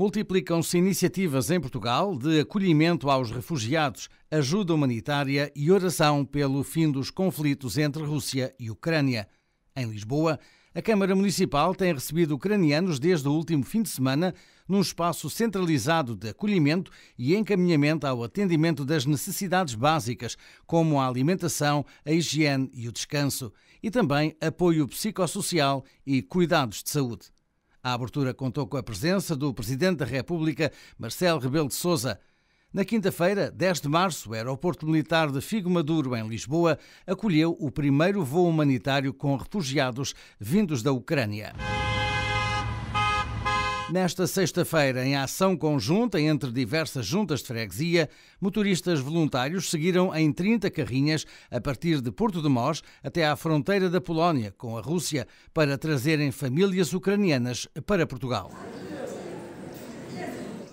Multiplicam-se iniciativas em Portugal de acolhimento aos refugiados, ajuda humanitária e oração pelo fim dos conflitos entre Rússia e Ucrânia. Em Lisboa, a Câmara Municipal tem recebido ucranianos desde o último fim de semana num espaço centralizado de acolhimento e encaminhamento ao atendimento das necessidades básicas, como a alimentação, a higiene e o descanso, e também apoio psicossocial e cuidados de saúde. A abertura contou com a presença do Presidente da República, Marcelo Rebelo de Sousa. Na quinta-feira, 10 de março, o aeroporto militar de Figo Maduro, em Lisboa, acolheu o primeiro voo humanitário com refugiados vindos da Ucrânia. Nesta sexta-feira, em ação conjunta entre diversas juntas de freguesia, motoristas voluntários seguiram em 30 carrinhas a partir de Porto de Mós até à fronteira da Polónia com a Rússia para trazerem famílias ucranianas para Portugal.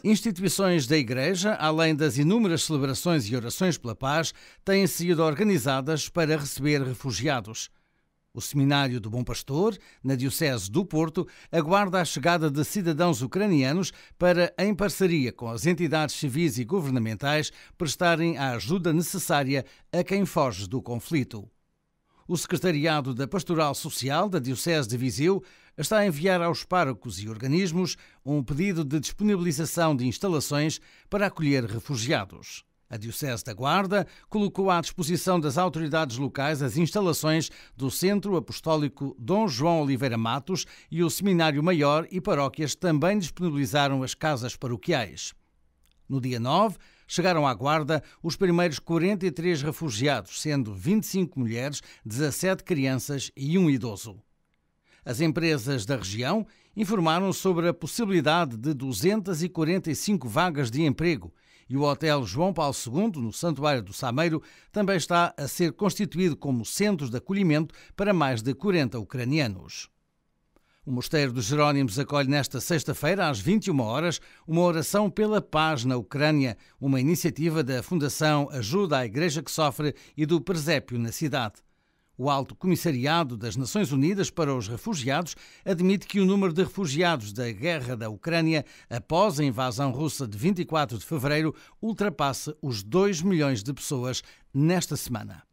Instituições da Igreja, além das inúmeras celebrações e orações pela paz, têm sido organizadas para receber refugiados. O Seminário do Bom Pastor, na Diocese do Porto, aguarda a chegada de cidadãos ucranianos para, em parceria com as entidades civis e governamentais, prestarem a ajuda necessária a quem foge do conflito. O Secretariado da Pastoral Social da Diocese de Viseu está a enviar aos párocos e organismos um pedido de disponibilização de instalações para acolher refugiados. A Diocese da Guarda colocou à disposição das autoridades locais as instalações do Centro Apostólico Dom João Oliveira Matos e o Seminário Maior e paróquias também disponibilizaram as casas paroquiais. No dia 9, chegaram à Guarda os primeiros 43 refugiados, sendo 25 mulheres, 17 crianças e um idoso. As empresas da região informaram sobre a possibilidade de 245 vagas de emprego e o Hotel João Paulo II, no Santuário do Sameiro, também está a ser constituído como centro de acolhimento para mais de 40 ucranianos. O Mosteiro dos Jerónimos acolhe nesta sexta-feira, às 21 horas, uma oração pela paz na Ucrânia, uma iniciativa da Fundação Ajuda à Igreja que Sofre e do Presépio na cidade. O Alto Comissariado das Nações Unidas para os Refugiados admite que o número de refugiados da guerra da Ucrânia após a invasão russa de 24 de fevereiro ultrapassa os 2 milhões de pessoas nesta semana.